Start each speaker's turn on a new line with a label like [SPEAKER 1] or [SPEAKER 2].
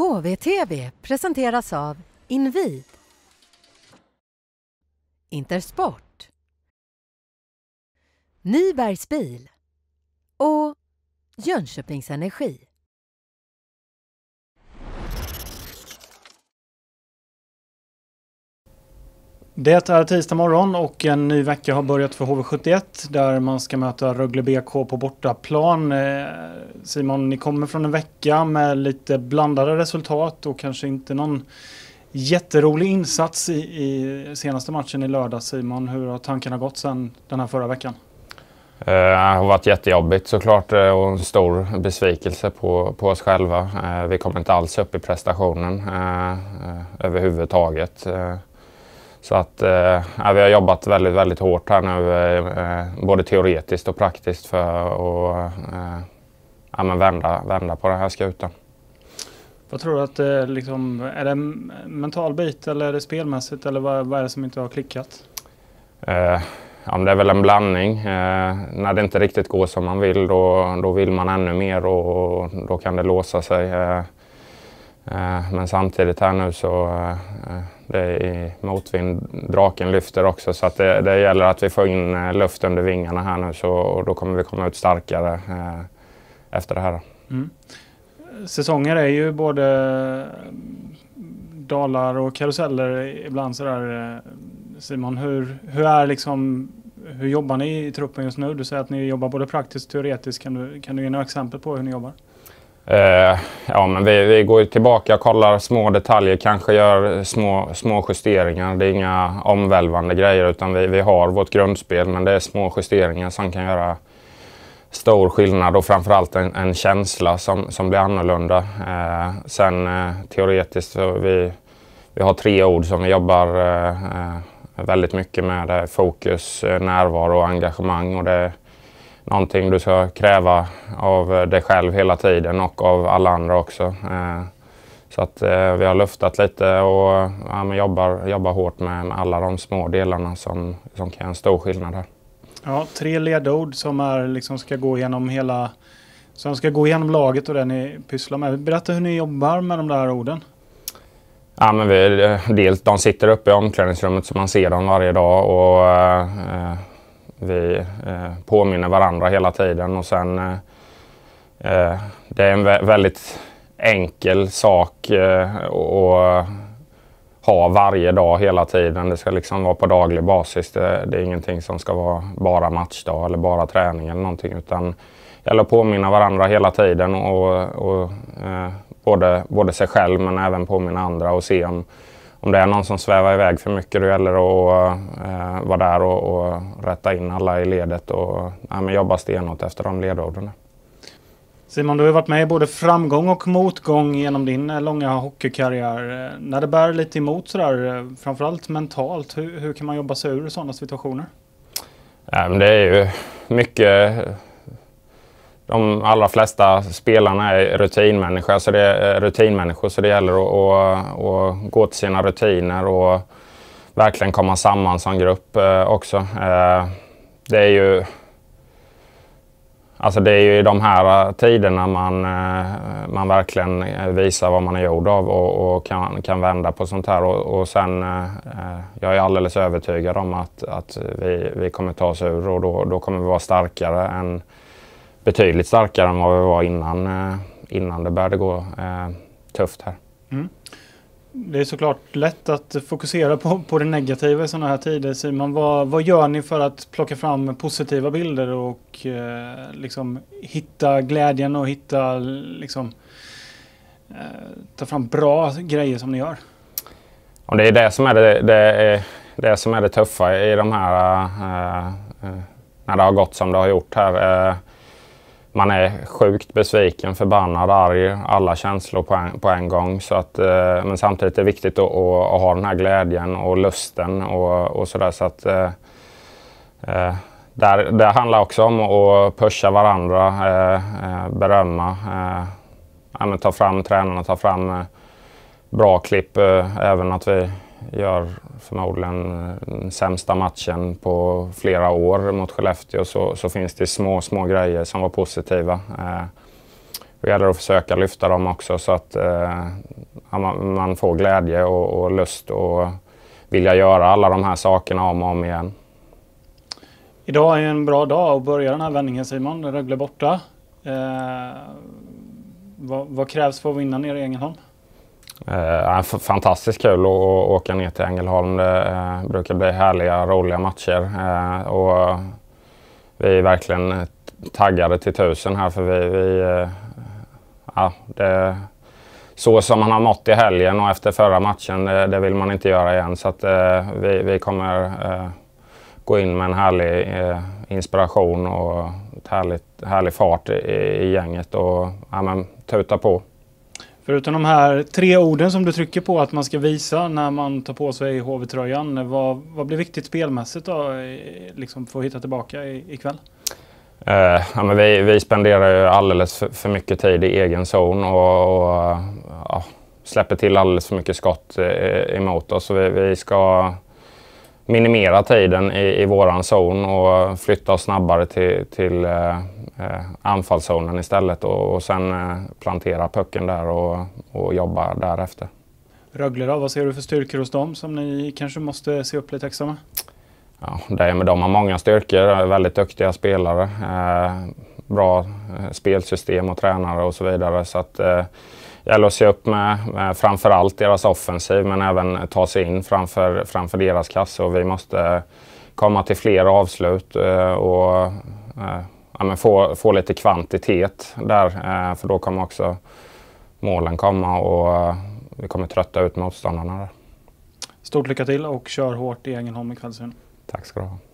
[SPEAKER 1] HVTV presenteras av Invid Intersport Nybergs bil och Jönköpings Energi. Det är tisdag morgon och en ny vecka har börjat för HV71 där man ska möta Rögle BK på bortaplan. Eh, Simon, ni kommer från en vecka med lite blandade resultat och kanske inte någon jätterolig insats i, i senaste matchen i lördag. Simon, hur har tankarna gått sedan den här förra veckan?
[SPEAKER 2] Eh, det har varit jättejobbigt såklart eh, och en stor besvikelse på, på oss själva. Vi kom inte alls upp i prestationen överhuvudtaget. Så att eh, ja, vi har jobbat väldigt, väldigt hårt här nu, eh, eh, både teoretiskt och praktiskt för att ja, vända, vända på den här skutan.
[SPEAKER 1] Vad tror du att det liksom, är det en mental bit eller är det spelmässigt eller vad, vad är det som inte har klickat?
[SPEAKER 2] Eh, ja, det är väl en blandning. Eh, när det inte riktigt går som man vill då, då vill man ännu mer och, och då kan det låsa sig. Eh, men samtidigt här nu så det är i motvind draken lyfter också så att det, det gäller att vi får in eh, luft under vingarna här nu så, och då kommer vi komma ut starkare eh, efter det här.
[SPEAKER 1] Mm. Säsonger är ju både dalar och karuseller ibland sådär. Eh, Simon, hur, hur, är liksom, hur jobbar ni i truppen just nu? Du säger att ni jobbar både praktiskt och teoretiskt. Kan du, kan du ge några exempel på hur ni jobbar?
[SPEAKER 2] Eh, ja, men vi, vi går tillbaka och kollar små detaljer, kanske gör små, små justeringar. Det är inga omvälvande grejer utan vi, vi har vårt grundspel men det är små justeringar som kan göra stor skillnad och framförallt en, en känsla som, som blir annorlunda. Eh, sen eh, teoretiskt, så vi, vi har tre ord som vi jobbar eh, eh, väldigt mycket med. Det är fokus, eh, närvaro och engagemang. Och det, någonting du ska kräva av eh, dig själv hela tiden och av alla andra också. Eh, så att eh, vi har luftat lite och ja, jobbar, jobbar hårt med alla de små delarna som, som kan göra en stor skillnad här.
[SPEAKER 1] Ja, tre ledord som är, liksom ska gå igenom hela som ska gå igenom laget och det ni pysslar med. Berätta hur ni jobbar med de där orden.
[SPEAKER 2] Ja, men vi, dels, de sitter uppe i omklädningsrummet så man ser dem varje dag och eh, vi eh, påminner varandra hela tiden och sen eh, eh det är en vä väldigt enkel sak eh, att eh, ha varje dag hela tiden. Det ska liksom vara på daglig basis. Det, det, är ingenting som ska vara bara matchdag eller bara träning eller någonting utan det gäller att påminna varandra hela tiden och, och eh, både, både sig själv men även påminna andra och se om om det är någon som svävar iväg för mycket, Det gäller det att eh, vara där och, och rätta in alla i ledet och ja, men jobba stenhårt efter de ledorden.
[SPEAKER 1] Simon, du har varit med i både framgång och motgång genom din eh, långa hockeykarriär. Eh, när det bär lite emot sådär, eh, framförallt mentalt, hur, hur kan man jobba sig ur sådana situationer?
[SPEAKER 2] Ja, det är ju mycket de allra flesta spelarna är rutinmänniskor så det, rutinmänniskor, så det gäller att, att, att, gå till sina rutiner och verkligen komma samman som grupp eh, också. Eh, det är ju Alltså det är ju i de här eh, tiderna man, man verkligen visar vad man är gjord av och, och kan, kan vända på sånt här. Och, och sen, jag är alldeles övertygad om att, att vi, vi kommer ta oss ur och då, då kommer vi vara starkare än, betydligt starkare än vad vi var innan, innan det började gå tufft här.
[SPEAKER 1] Mm. Det är såklart lätt att fokusera på, på det negativa i sådana här tider. Simon, vad, vad gör ni för att plocka fram positiva bilder och eh, liksom hitta glädjen och hitta liksom, eh, ta fram bra grejer som ni gör?
[SPEAKER 2] Och det är det som är det, det, är, det som är det tuffa i de här, eh, eh när det har gått som det har gjort här. Eh, man är sjukt besviken, förbannad, arg, alla känslor på en, på en gång. Så att, eh, men samtidigt är det viktigt att, att, att, ha den här glädjen och lusten och, och sådär. Så eh, eh, där, det handlar också om att pusha varandra, eh, eh berömma, eh, ja, ta fram tränarna, ta fram bra klipp, även att vi gör förmodligen den eh, sämsta matchen på flera år mot Skellefteå så, så finns det små, små grejer som var positiva. Eh, det gäller att försöka lyfta dem också så att eh, man, man får glädje och, och lust och vilja göra alla de här sakerna om och om igen.
[SPEAKER 1] Idag är en bra dag att börja den här vändningen Simon, Rögle borta. Eh, vad, vad, krävs för att vinna nere i Ängelholm?
[SPEAKER 2] Eh, fantastiskt kul att åka ner till Ängelholm. Det eh, brukar bli härliga, roliga matcher. Eh, och vi är verkligen taggade till tusen här för vi... vi eh, ja, det, så som man har mått i helgen och efter förra matchen, det, det vill man inte göra igen. Så att, eh, vi, vi kommer eh, gå in med en härlig inspiration och ett härligt, härlig fart i, i gänget och ja, men, tuta på.
[SPEAKER 1] Förutom de här tre orden som du trycker på att man ska visa när man tar på sig HV-tröjan, vad, vad blir viktigt spelmässigt då, eh, liksom för att hitta tillbaka ikväll?
[SPEAKER 2] Uh, ja, men vi, vi spenderar ju alldeles för, för mycket tid i egen zon och, och uh, släpper till alldeles för mycket skott eh, emot oss. Så vi, vi ska minimera tiden i, i våran zon och flytta oss snabbare till, till eh, eh, anfallszonen istället och, och sen eh, plantera pucken där och, och jobba därefter.
[SPEAKER 1] Rögle då, vad ser du för styrkor hos dem som ni kanske måste se upp lite extra med?
[SPEAKER 2] Ja, det med de har många styrkor, eh, väldigt duktiga spelare, eh, bra eh, spelsystem och tränare och så vidare. Så att, gäller att se upp med, med framför deras offensiv men även ta sig in framför, framför deras kasse och vi måste komma till fler avslut eh, och eh, ja, få, få lite kvantitet där eh, för då kommer också målen komma och vi kommer trötta ut motståndarna. Där.
[SPEAKER 1] Stort lycka till och kör hårt i Ängelholm i ikväll.
[SPEAKER 2] Tack ska du ha.